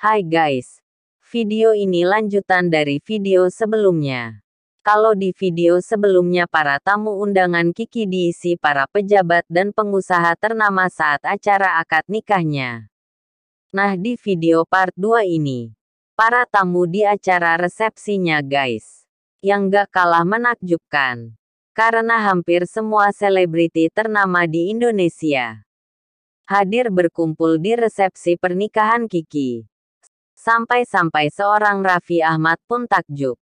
Hai guys, video ini lanjutan dari video sebelumnya. Kalau di video sebelumnya para tamu undangan Kiki diisi para pejabat dan pengusaha ternama saat acara akad nikahnya. Nah di video part 2 ini, para tamu di acara resepsinya guys. Yang gak kalah menakjubkan. Karena hampir semua selebriti ternama di Indonesia hadir berkumpul di resepsi pernikahan Kiki. Sampai-sampai seorang Raffi Ahmad pun takjub.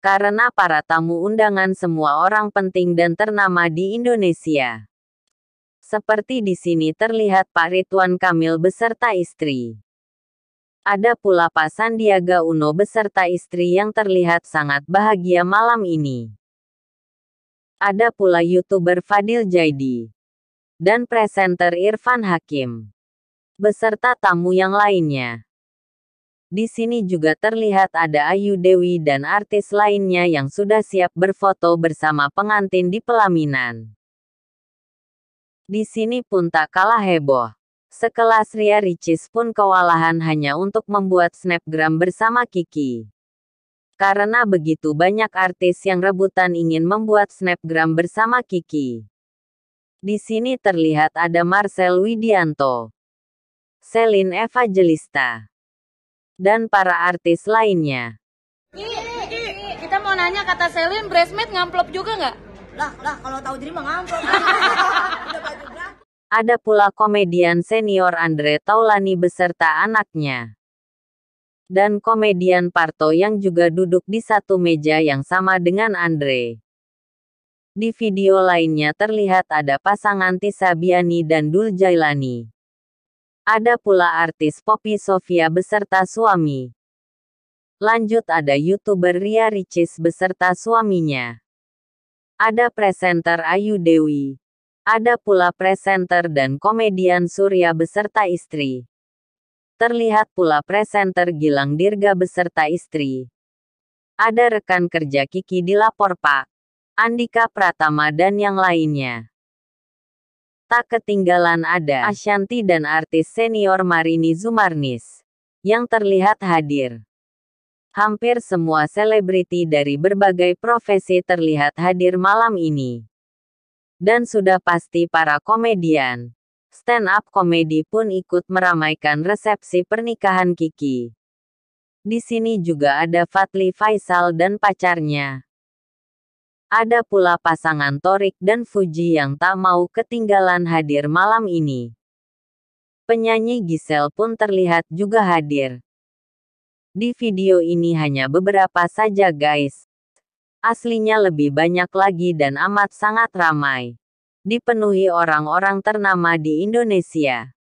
Karena para tamu undangan semua orang penting dan ternama di Indonesia. Seperti di sini terlihat Pak Ridwan Kamil beserta istri. Ada pula Pak Sandiaga Uno beserta istri yang terlihat sangat bahagia malam ini. Ada pula YouTuber Fadil Jaidi. Dan presenter Irfan Hakim. Beserta tamu yang lainnya. Di sini juga terlihat ada Ayu Dewi dan artis lainnya yang sudah siap berfoto bersama pengantin di pelaminan. Di sini pun tak kalah heboh. Sekelas Ria Ricis pun kewalahan hanya untuk membuat snapgram bersama Kiki. Karena begitu banyak artis yang rebutan ingin membuat snapgram bersama Kiki. Di sini terlihat ada Marcel Widianto, Celine Evangelista, dan para artis lainnya. Kita mau nanya kata Selin, Bresmet ngamplop juga nggak? Lah, lah kalau tahu diri mah Ada pula komedian senior Andre Taulani beserta anaknya dan komedian Parto yang juga duduk di satu meja yang sama dengan Andre. Di video lainnya terlihat ada pasangan Tisabiani dan Dul Jailani. Ada pula artis Poppy Sofia beserta suami. Lanjut ada YouTuber Ria Ricis beserta suaminya. Ada presenter Ayu Dewi. Ada pula presenter dan komedian Surya beserta istri. Terlihat pula presenter Gilang Dirga beserta istri. Ada rekan kerja Kiki dilapor Pak, Andika Pratama dan yang lainnya. Tak ketinggalan ada Ashanti dan artis senior Marini Zumarnis yang terlihat hadir. Hampir semua selebriti dari berbagai profesi terlihat hadir malam ini. Dan sudah pasti para komedian. Stand-up komedi pun ikut meramaikan resepsi pernikahan Kiki. Di sini juga ada Fatli Faisal dan pacarnya. Ada pula pasangan Torik dan Fuji yang tak mau ketinggalan hadir malam ini. Penyanyi Gisel pun terlihat juga hadir. Di video ini hanya beberapa saja guys. Aslinya lebih banyak lagi dan amat sangat ramai. Dipenuhi orang-orang ternama di Indonesia.